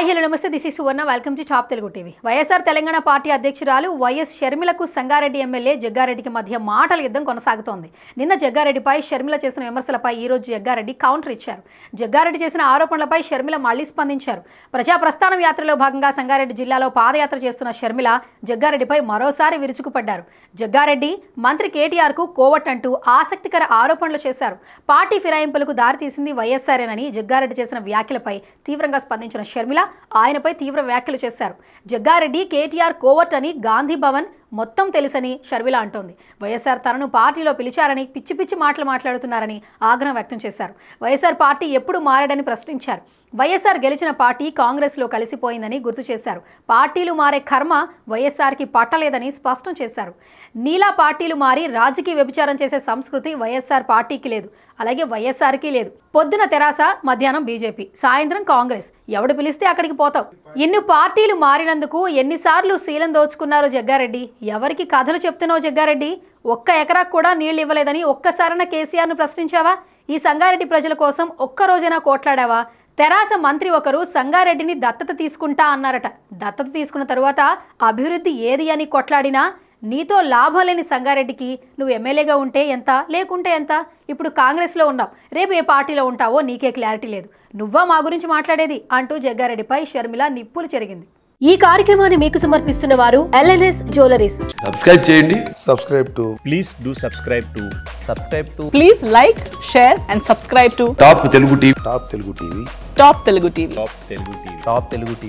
hi hello నమస్తే this ఈ Suvarna welcome to Top Telugu TV YSR Telangana party అధ్యక్షురాలు వైఎస్ షర్మిలకు సంగారెడ్డి ఎమ్మెల్యే జగ్గారెడ్డికి మధ్య మాటల యుద్ధం కొనసాగుతోంది నిన్న జగ్గారెడ్డిపై షర్మిల చేసిన విమర్శలపై ఈరోజు జగ్గారెడ్డి కౌంటర్ ఇచ్చారు జగ్గారెడ్డి చేసిన ఆరోపణలపై షర్మిల మళ్లీ స్పందించారు ప్రజా యాత్రలో భాగంగా సంగారెడ్డి జిల్లాలో పాదయాత్ర చేస్తున్న షర్మిల జగ్గారెడ్డిపై మరోసారి విరుచుకుపడ్డారు జగ్గారెడ్డి మంత్రి కేటీఆర్కు కోవట్ అంటూ ఆసక్తికర ఆరోపణలు చేశారు పార్టీ ఫిరాయింపులకు దారితీసింది వైఎస్ఆర్ఏనని జగ్గారెడ్డి చేసిన వ్యాఖ్యలపై తీవ్రంగా స్పందించిన షర్మిల ఆయనపై తీవ్ర వ్యాఖ్యలు చేశారు జగ్గారెడ్డి కేటీఆర్ కోవట్ అని గాంధీ భవన్ మొత్తం తెలుసని షర్మిల అంటోంది వైఎస్ఆర్ తనను పార్టీలో పిలిచారని పిచ్చి పిచ్చి మాటలు మాట్లాడుతున్నారని ఆగ్రహం వ్యక్తం చేశారు వైఎస్ఆర్ పార్టీ ఎప్పుడు మారాడని ప్రశ్నించారు వైఎస్ఆర్ గెలిచిన పార్టీ కాంగ్రెస్లో కలిసిపోయిందని గుర్తు చేశారు పార్టీలు మారే కర్మ వైఎస్ఆర్కి పట్టలేదని స్పష్టం చేశారు నీలా పార్టీలు మారి రాజకీయ వ్యభిచారం చేసే సంస్కృతి వైఎస్ఆర్ పార్టీకి లేదు అలాగే వైఎస్ఆర్కి లేదు పొద్దున తెరాస మధ్యాహ్నం బీజేపీ సాయంత్రం కాంగ్రెస్ ఎవడు పిలిస్తే అక్కడికి పోతావు ఎన్ని పార్టీలు మారినందుకు ఎన్నిసార్లు శీలం దోచుకున్నారు జగ్గారెడ్డి ఎవరికి కథలు చెప్తున్నావు జగ్గారెడ్డి ఒక్క ఎకరాకు కూడా నీళ్లు ఇవ్వలేదని ఒక్కసారన కేసీఆర్ను ప్రశ్నించావా ఈ సంగారెడ్డి ప్రజల కోసం ఒక్కరోజైనా కోట్లాడావా తెరాస మంత్రి ఒకరు సంగారెడ్డిని దత్తత తీసుకుంటా అన్నారట దత్తత తీసుకున్న తరువాత అభివృద్ధి ఏది అని కొట్లాడినా నీతో లాభం లేని సంగారెడ్డికి నువ్వు ఎమ్మెల్యేగా ఉంటే ఎంత లేకుంటే ఎంత ఇప్పుడు కాంగ్రెస్లో ఉన్నావు రేపు ఏ పార్టీలో ఉంటావో నీకే క్లారిటీ లేదు నువ్వా మా గురించి మాట్లాడేది అంటూ జగ్గారెడ్డిపై షర్మిల నిప్పులు చెరిగింది ఈ కార్యక్రమాన్ని మీకు సమర్పిస్తున్న వారు ఎల్ఎన్ఎస్ జ్యువెలరీస్ సబ్స్క్రైబ్ చేయండి subscribe to please do subscribe to subscribe to please like share and subscribe to Top Telugu TV Top Telugu TV Top Telugu TV Top Telugu TV Top Telugu TV